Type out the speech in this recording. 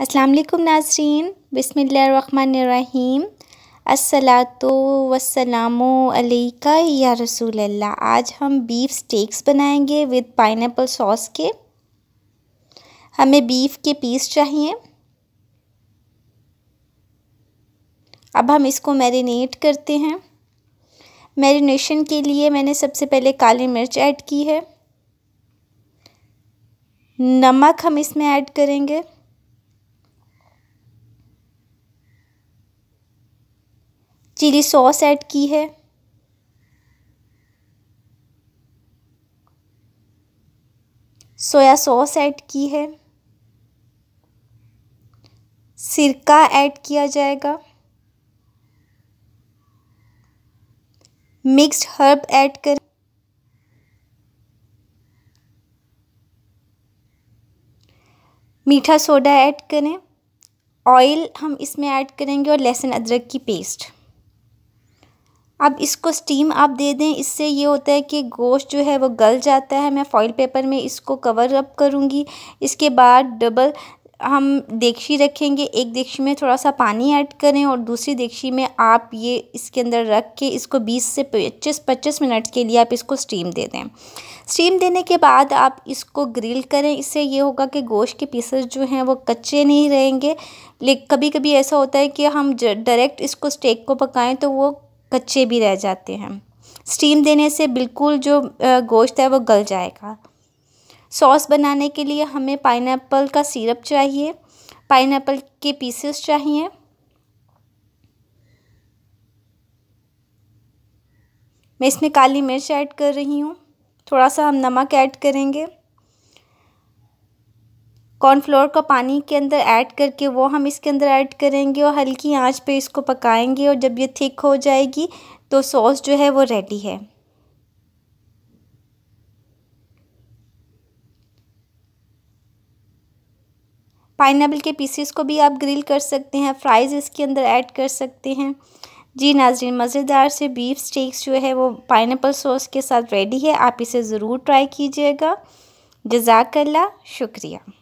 अस्सलाम वालेकुम नाजरीन रहीम अस्सलातो वसलामो अलैका या रसूल अल्लाह आज हम बीफ स्टेक्स बनाएंगे विद पाइनएप्पल सॉस के हमें बीफ के पीस चाहिए अब हम इसको मैरिनेट करते हैं मैरिनेशन के लिए मैंने सबसे पहले काली मिर्च ऐड की है नमक हम इसमें ऐड करेंगे चिली सॉस ऐड की है सोया सॉस ऐड की है सिरका ऐड किया जाएगा मिक्स्ड हर्ब ऐड करें मीठा सोडा ऐड करें ऑयल हम इसमें ऐड करेंगे और लहसुन अदरक की पेस्ट अब इसको स्टीम आप दे दें इससे ये होता है कि गोश्त जो है वो गल जाता है मैं फ़ॉइल पेपर में इसको कवर अप करूँगी इसके बाद डबल हम देखी रखेंगे एक देखी में थोड़ा सा पानी ऐड करें और दूसरी देखी में आप ये इसके अंदर रख के इसको 20 से 25 25 मिनट के लिए आप इसको स्टीम दे दें स्टीम देने के बाद आप इसको ग्रिल करें इससे ये होगा कि गोश्त के पीसेस जो हैं वो कच्चे नहीं रहेंगे लेकिन कभी कभी ऐसा होता है कि हम डायरेक्ट इसको स्टेक को पकाएं तो वो कच्चे भी रह जाते हैं स्टीम देने से बिल्कुल जो गोश्त है वो गल जाएगा सॉस बनाने के लिए हमें पाइनएप्पल का सिरप चाहिए पाइनएप्पल के पीसेस चाहिए मैं इसमें काली मिर्च ऐड कर रही हूँ थोड़ा सा हम नमक ऐड करेंगे कॉर्नफ्लोर को पानी के अंदर ऐड करके वो हम इसके अंदर ऐड करेंगे और हल्की आंच पे इसको पकाएंगे और जब ये थिक हो जाएगी तो सॉस जो है वो रेडी है पाइन के पीसीस को भी आप ग्रिल कर सकते हैं फ्राइज़ इसके अंदर ऐड कर सकते हैं जी नाजरीन मज़ेदार से बीफ स्टेक्स जो है वो पाइन सॉस के साथ रेडी है आप इसे ज़रूर ट्राई कीजिएगा जजाकल्ला शुक्रिया